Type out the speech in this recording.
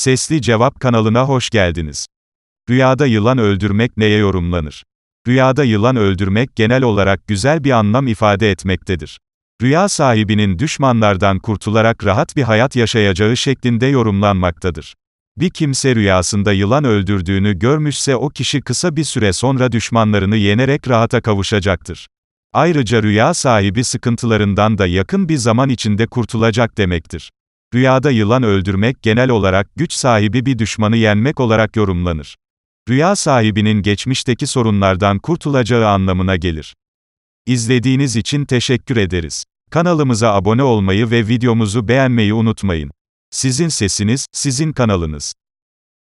Sesli Cevap kanalına hoş geldiniz. Rüyada yılan öldürmek neye yorumlanır? Rüyada yılan öldürmek genel olarak güzel bir anlam ifade etmektedir. Rüya sahibinin düşmanlardan kurtularak rahat bir hayat yaşayacağı şeklinde yorumlanmaktadır. Bir kimse rüyasında yılan öldürdüğünü görmüşse o kişi kısa bir süre sonra düşmanlarını yenerek rahata kavuşacaktır. Ayrıca rüya sahibi sıkıntılarından da yakın bir zaman içinde kurtulacak demektir. Rüyada yılan öldürmek genel olarak güç sahibi bir düşmanı yenmek olarak yorumlanır. Rüya sahibinin geçmişteki sorunlardan kurtulacağı anlamına gelir. İzlediğiniz için teşekkür ederiz. Kanalımıza abone olmayı ve videomuzu beğenmeyi unutmayın. Sizin sesiniz, sizin kanalınız.